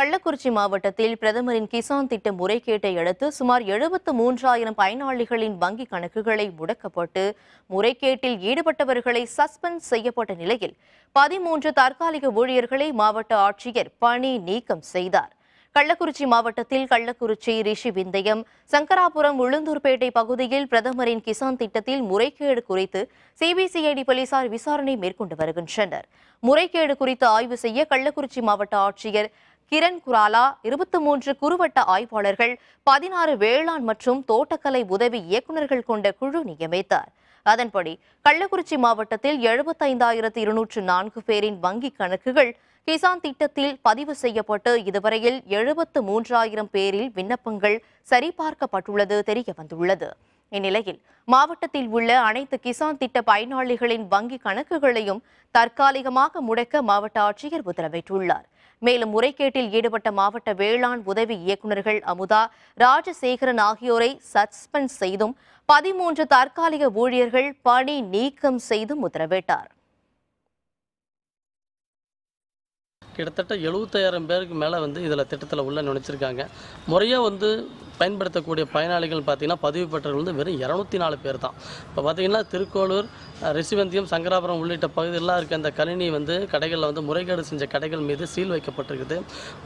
கள்ளக்குறிச்சி மாவட்டத்தில் பிரதமரின் கிசான் திட்ட முறைகேட்டை அடுத்து சுமார் எழுபத்து மூன்றாயிரம் பயனாளிகளின் வங்கிக் கணக்குகளை முடக்கப்பட்டு முறைகேட்டில் ஈடுபட்டவர்களை சஸ்பெண்ட் செய்யப்பட்ட நிலையில் பதிமூன்று தற்காலிக ஊழியர்களை மாவட்ட ஆட்சியர் பணி நீக்கம் செய்தார் கள்ளக்குறிச்சி மாவட்டத்தில் கள்ளக்குறிச்சி ரிஷி விந்தயம் சங்கராபுரம் உளுந்தூர்பேட்டை பகுதியில் பிரதமரின் கிசான் திட்டத்தில் முறைகேடு குறித்து சிபிசிஐடி போலீசார் விசாரணை மேற்கொண்டு வருகின்றனர் முறைகேடு குறித்து ஆய்வு செய்ய கள்ளக்குறிச்சி மாவட்ட ஆட்சியர் கிரண் குராலா இருபத்தி மூன்று குறுவட்ட ஆய்வாளர்கள் பதினாறு வேளாண் மற்றும் தோட்டக்கலை உதவி இயக்குநர்கள் கொண்ட குழு நியமித்தார் அதன்படி கள்ளக்குறிச்சி மாவட்டத்தில் எழுபத்தைந்தாயிரத்து இருநூற்று நான்கு பேரின் வங்கிக் கணக்குகள் கிசான் திட்டத்தில் பதிவு செய்யப்பட்டு இதுவரையில் எழுபத்து மூன்றாயிரம் பேரில் விண்ணப்பங்கள் சரிபார்க்கப்பட்டுள்ளது தெரிய வந்துள்ளது இந்நிலையில் மாவட்டத்தில் உள்ள அனைத்து கிசான் திட்ட பயனாளிகளின் வங்கி கணக்குகளையும் தற்காலிகமாக முடக்க மாவட்ட ஆட்சியர் உத்தரவிட்டுள்ளார் மேலும் முறைகேட்டில் ஈடுபட்ட மாவட்ட வேளாண் உதவி இயக்குநர்கள் அமுதா ராஜசேகரன் ஆகியோரை சஸ்பெண்ட் செய்தும் பதிமூன்று தற்காலிக ஊழியர்கள் பணி நீக்கம் செய்தும் உத்தரவிட்டார் கிட்டத்தட்ட எழுபத்தாயிரம் பேருக்கு மேலே வந்து இதில் திட்டத்தில் உள்ள நினைச்சிருக்காங்க முறையாக வந்து பயன்படுத்தக்கூடிய பயனாளிகள் பார்த்திங்கன்னா பதிவு பெற்றவர்கள் வந்து வெறும் இரநூத்தி நாலு பேர் தான் இப்போ பார்த்திங்கன்னா திருக்கோளூர் ரிஷிவந்தியம் சங்கராபுரம் உள்ளிட்ட பகுதியெல்லாம் இருக்க அந்த கணினி வந்து கடைகளில் வந்து முறைகேடு செஞ்ச கடைகள் மீது சீல் வைக்கப்பட்டிருக்குது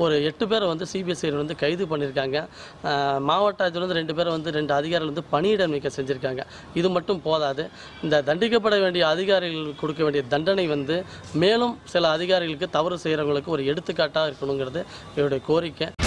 ஒரு எட்டு பேரை வந்து சிபிஎஸ்சியில் வந்து கைது பண்ணியிருக்காங்க மாவட்ட வந்து ரெண்டு பேரை வந்து ரெண்டு அதிகாரிகள் வந்து பணியிடம் வைக்க செஞ்சுருக்காங்க இது மட்டும் போதாது இந்த தண்டிக்கப்பட வேண்டிய அதிகாரிகள் கொடுக்க வேண்டிய தண்டனை வந்து மேலும் சில அதிகாரிகளுக்கு தவறு செய்கிறவங்களுக்கு ஒரு எடுத்துக்காட்டாக இருக்கணுங்கிறது என்னுடைய கோரிக்கை